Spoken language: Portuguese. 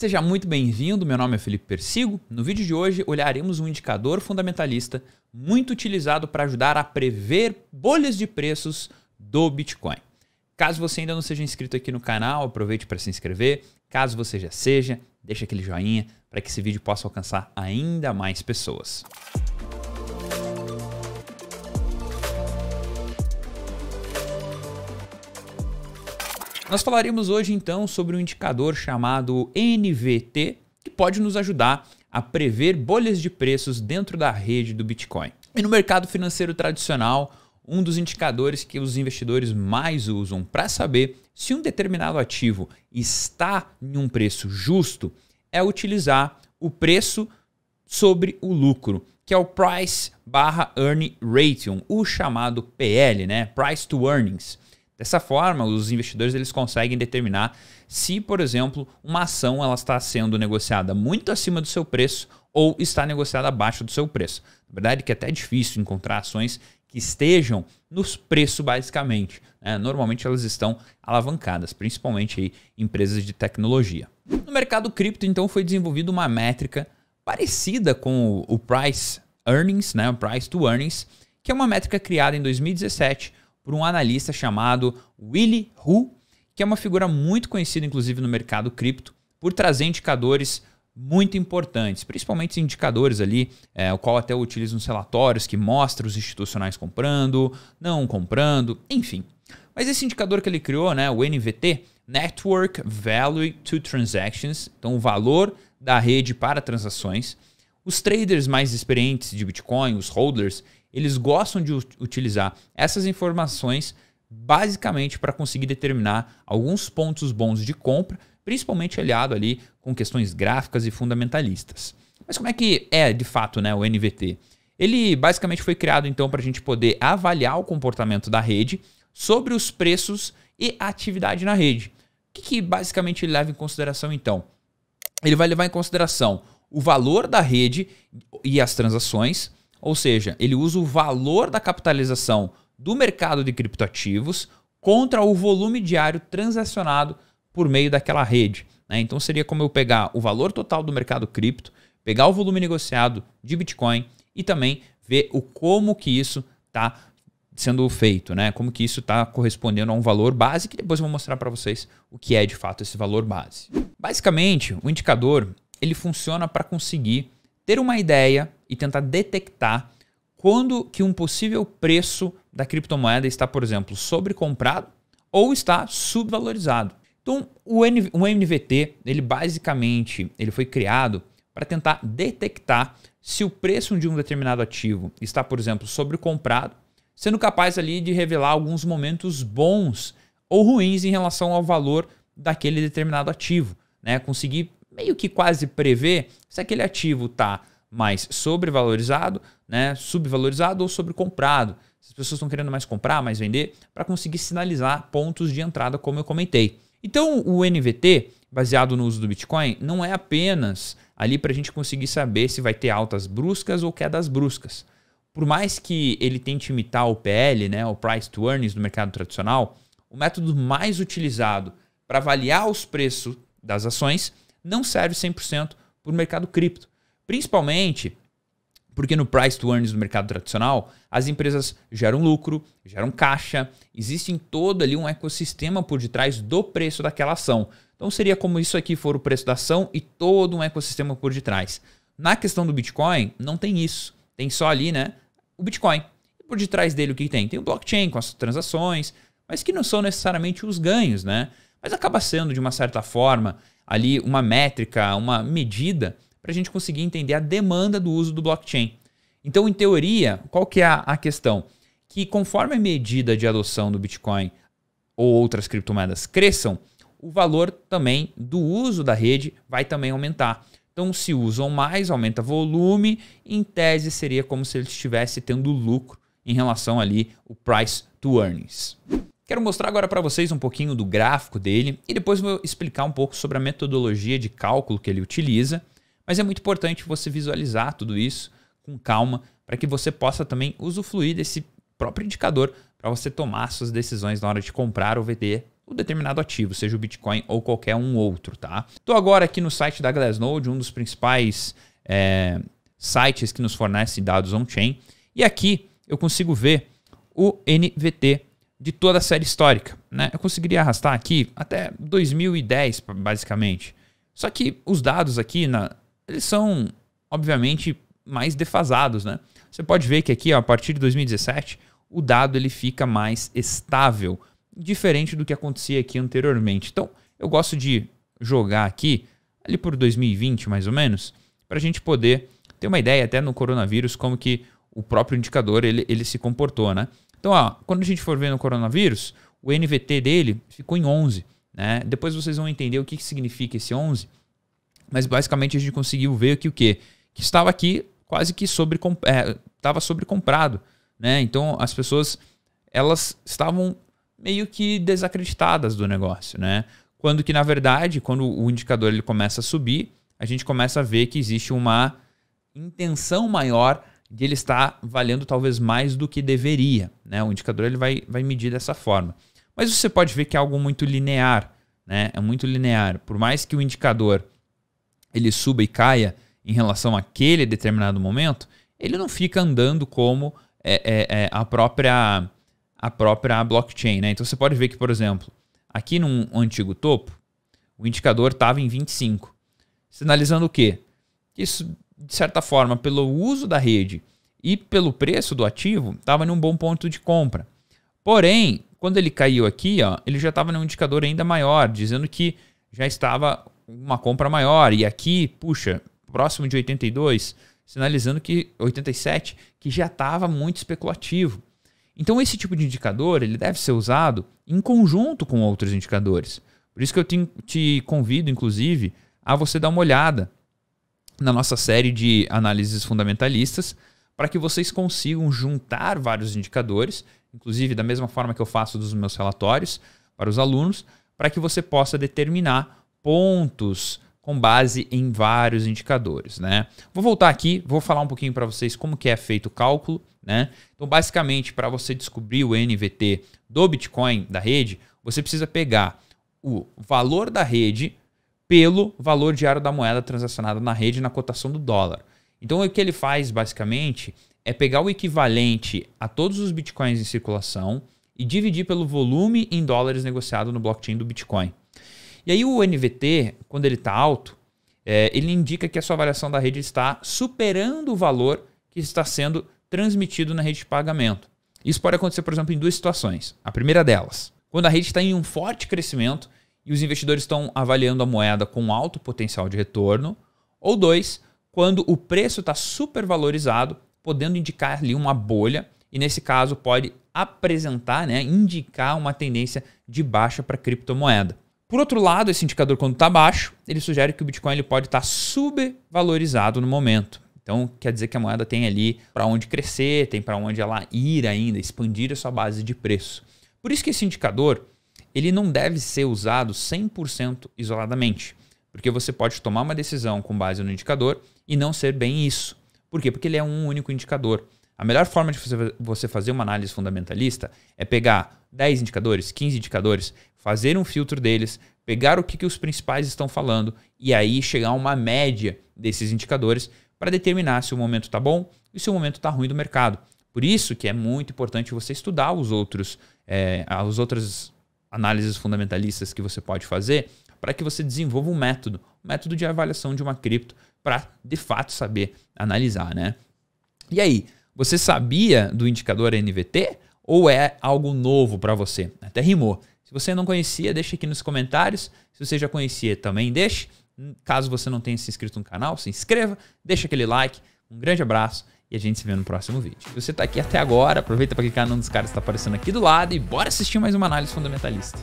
Seja muito bem-vindo, meu nome é Felipe Persigo. No vídeo de hoje olharemos um indicador fundamentalista muito utilizado para ajudar a prever bolhas de preços do Bitcoin. Caso você ainda não seja inscrito aqui no canal, aproveite para se inscrever. Caso você já seja, deixa aquele joinha para que esse vídeo possa alcançar ainda mais pessoas. Nós falaremos hoje então sobre um indicador chamado NVT, que pode nos ajudar a prever bolhas de preços dentro da rede do Bitcoin. E no mercado financeiro tradicional, um dos indicadores que os investidores mais usam para saber se um determinado ativo está em um preço justo é utilizar o preço sobre o lucro, que é o price barra Earning ratio, o chamado PL, né? Price to earnings. Dessa forma, os investidores eles conseguem determinar se, por exemplo, uma ação ela está sendo negociada muito acima do seu preço ou está negociada abaixo do seu preço. Na verdade, que é até difícil encontrar ações que estejam nos preços basicamente. Né? Normalmente elas estão alavancadas, principalmente aí, empresas de tecnologia. No mercado cripto, então, foi desenvolvida uma métrica parecida com o, o Price Earnings, né? o Price to Earnings, que é uma métrica criada em 2017 por um analista chamado Willy Hu, que é uma figura muito conhecida, inclusive, no mercado cripto, por trazer indicadores muito importantes, principalmente indicadores ali, é, o qual até utiliza nos relatórios que mostra os institucionais comprando, não comprando, enfim. Mas esse indicador que ele criou, né, o NVT, Network Value to Transactions, então o valor da rede para transações, os traders mais experientes de Bitcoin, os holders, eles gostam de utilizar essas informações basicamente para conseguir determinar alguns pontos bons de compra, principalmente aliado ali com questões gráficas e fundamentalistas. Mas como é que é de fato né, o NVT? Ele basicamente foi criado então para a gente poder avaliar o comportamento da rede sobre os preços e a atividade na rede. O que, que basicamente ele leva em consideração então? Ele vai levar em consideração o valor da rede e as transações, ou seja, ele usa o valor da capitalização do mercado de criptoativos contra o volume diário transacionado por meio daquela rede. Né? Então seria como eu pegar o valor total do mercado cripto, pegar o volume negociado de Bitcoin e também ver o como que isso está sendo feito, né? Como que isso está correspondendo a um valor base que depois eu vou mostrar para vocês o que é de fato esse valor base. Basicamente, o indicador ele funciona para conseguir ter uma ideia e tentar detectar quando que um possível preço da criptomoeda está, por exemplo, sobrecomprado ou está subvalorizado. Então, o, NV, o ele basicamente, ele foi criado para tentar detectar se o preço de um determinado ativo está, por exemplo, sobrecomprado, sendo capaz ali de revelar alguns momentos bons ou ruins em relação ao valor daquele determinado ativo, né? Conseguir meio que quase prever se aquele ativo está mais sobrevalorizado, né, subvalorizado ou sobrecomprado. Se as pessoas estão querendo mais comprar, mais vender, para conseguir sinalizar pontos de entrada, como eu comentei. Então, o NVT, baseado no uso do Bitcoin, não é apenas ali para a gente conseguir saber se vai ter altas bruscas ou quedas bruscas. Por mais que ele tente imitar o PL, né, o Price to Earnings do mercado tradicional, o método mais utilizado para avaliar os preços das ações não serve 100% para o mercado cripto. Principalmente porque no price to earnings do mercado tradicional, as empresas geram lucro, geram caixa, existe todo ali um ecossistema por detrás do preço daquela ação. Então seria como isso aqui for o preço da ação e todo um ecossistema por detrás. Na questão do Bitcoin, não tem isso. Tem só ali, né, o Bitcoin. E por detrás dele o que tem? Tem o blockchain com as transações, mas que não são necessariamente os ganhos, né? Mas acaba sendo de uma certa forma ali uma métrica, uma medida para a gente conseguir entender a demanda do uso do blockchain. Então, em teoria, qual que é a questão? Que conforme a medida de adoção do Bitcoin ou outras criptomoedas cresçam, o valor também do uso da rede vai também aumentar. Então, se usam mais, aumenta volume, em tese seria como se ele estivesse tendo lucro em relação ali o price to earnings. Quero mostrar agora para vocês um pouquinho do gráfico dele e depois vou explicar um pouco sobre a metodologia de cálculo que ele utiliza, mas é muito importante você visualizar tudo isso com calma para que você possa também usufruir desse próprio indicador para você tomar suas decisões na hora de comprar ou vender um determinado ativo, seja o Bitcoin ou qualquer um outro, tá? Estou agora aqui no site da Glassnode, um dos principais é, sites que nos fornece dados on-chain, e aqui eu consigo ver o NVT de toda a série histórica. Né? Eu conseguiria arrastar aqui até 2010, basicamente. Só que os dados aqui, na, eles são, obviamente, mais defasados. Né? Você pode ver que aqui, ó, a partir de 2017, o dado ele fica mais estável, diferente do que acontecia aqui anteriormente. Então, eu gosto de jogar aqui, ali por 2020, mais ou menos, para a gente poder ter uma ideia até no coronavírus, como que o próprio indicador ele, ele se comportou, né? Então, ó, quando a gente for ver no coronavírus, o NVT dele ficou em 11. Né? Depois vocês vão entender o que, que significa esse 11. Mas basicamente a gente conseguiu ver que o quê? Que estava aqui quase que sobre, é, estava sobrecomprado. Né? Então as pessoas elas estavam meio que desacreditadas do negócio. Né? Quando que na verdade, quando o indicador ele começa a subir, a gente começa a ver que existe uma intenção maior de ele estar valendo talvez mais do que deveria. Né? O indicador ele vai, vai medir dessa forma. Mas você pode ver que é algo muito linear. Né? É muito linear. Por mais que o indicador ele suba e caia em relação àquele determinado momento, ele não fica andando como é, é, é a própria a própria blockchain. Né? Então você pode ver que, por exemplo, aqui num antigo topo, o indicador estava em 25, sinalizando o quê? isso de certa forma, pelo uso da rede e pelo preço do ativo, estava em um bom ponto de compra. Porém, quando ele caiu aqui, ó, ele já estava num indicador ainda maior, dizendo que já estava uma compra maior. E aqui, puxa, próximo de 82, sinalizando que 87, que já estava muito especulativo. Então esse tipo de indicador ele deve ser usado em conjunto com outros indicadores. Por isso que eu te, te convido, inclusive, a você dar uma olhada na nossa série de análises fundamentalistas, para que vocês consigam juntar vários indicadores, inclusive da mesma forma que eu faço dos meus relatórios para os alunos, para que você possa determinar pontos com base em vários indicadores, né? Vou voltar aqui, vou falar um pouquinho para vocês como que é feito o cálculo, né? Então, basicamente, para você descobrir o NVT do Bitcoin da rede, você precisa pegar o valor da rede pelo valor diário da moeda transacionada na rede na cotação do dólar. Então o que ele faz basicamente é pegar o equivalente a todos os bitcoins em circulação e dividir pelo volume em dólares negociado no blockchain do Bitcoin. E aí o NVT, quando ele está alto, é, ele indica que a sua avaliação da rede está superando o valor que está sendo transmitido na rede de pagamento. Isso pode acontecer, por exemplo, em duas situações. A primeira delas, quando a rede está em um forte crescimento e os investidores estão avaliando a moeda com alto potencial de retorno, ou dois, quando o preço está supervalorizado, podendo indicar ali uma bolha e nesse caso pode apresentar, né, indicar uma tendência de baixa para a criptomoeda. Por outro lado, esse indicador quando está baixo, ele sugere que o Bitcoin ele pode estar tá subvalorizado no momento. Então, quer dizer que a moeda tem ali para onde crescer, tem para onde ela ir ainda, expandir a sua base de preço. Por isso que esse indicador ele não deve ser usado 100% isoladamente, porque você pode tomar uma decisão com base no indicador e não ser bem isso. Por quê? Porque ele é um único indicador. A melhor forma de você fazer uma análise fundamentalista é pegar 10 indicadores, 15 indicadores, fazer um filtro deles, pegar o que, que os principais estão falando e aí chegar a uma média desses indicadores para determinar se o momento está bom e se o momento está ruim do mercado. Por isso que é muito importante você estudar os outros, é, as outras análises fundamentalistas que você pode fazer para que você desenvolva um método, um método de avaliação de uma cripto para de fato saber analisar, né? E aí, você sabia do indicador NVT ou é algo novo para você? Até rimou. Se você não conhecia, deixa aqui nos comentários. Se você já conhecia, também deixe. Caso você não tenha se inscrito no canal, se inscreva, deixa aquele like. Um grande abraço e a gente se vê no próximo vídeo. Se você tá aqui até agora, aproveita para clicar num dos caras que tá aparecendo aqui do lado e bora assistir mais uma análise fundamentalista.